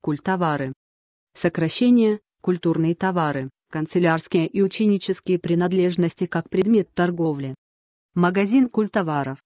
культовары. Сокращение – культурные товары, канцелярские и ученические принадлежности как предмет торговли. Магазин культоваров